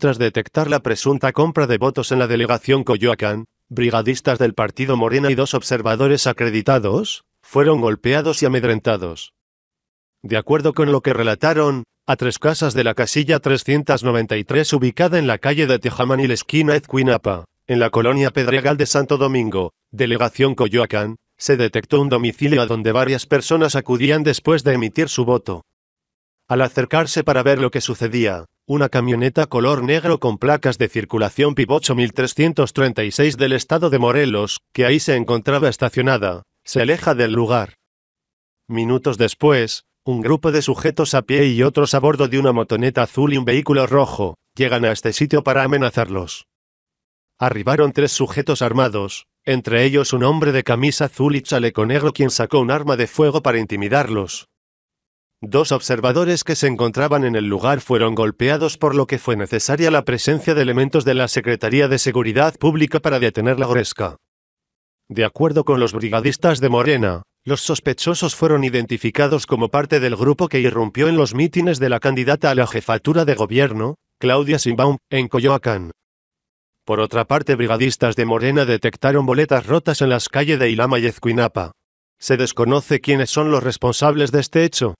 Tras detectar la presunta compra de votos en la delegación Coyoacán, brigadistas del partido Morena y dos observadores acreditados, fueron golpeados y amedrentados. De acuerdo con lo que relataron, a tres casas de la casilla 393 ubicada en la calle de Tejamán y la esquina Ezcuinapa, en la colonia Pedregal de Santo Domingo, delegación Coyoacán, se detectó un domicilio a donde varias personas acudían después de emitir su voto. Al acercarse para ver lo que sucedía, una camioneta color negro con placas de circulación PIB 1336 del estado de Morelos, que ahí se encontraba estacionada, se aleja del lugar. Minutos después, un grupo de sujetos a pie y otros a bordo de una motoneta azul y un vehículo rojo, llegan a este sitio para amenazarlos. Arribaron tres sujetos armados, entre ellos un hombre de camisa azul y chaleco negro quien sacó un arma de fuego para intimidarlos, Dos observadores que se encontraban en el lugar fueron golpeados por lo que fue necesaria la presencia de elementos de la Secretaría de Seguridad Pública para detener la gresca. De acuerdo con los brigadistas de Morena, los sospechosos fueron identificados como parte del grupo que irrumpió en los mítines de la candidata a la jefatura de gobierno, Claudia Simbaum, en Coyoacán. Por otra parte, brigadistas de Morena detectaron boletas rotas en las calles de Ilama y Ezcuinapa. Se desconoce quiénes son los responsables de este hecho.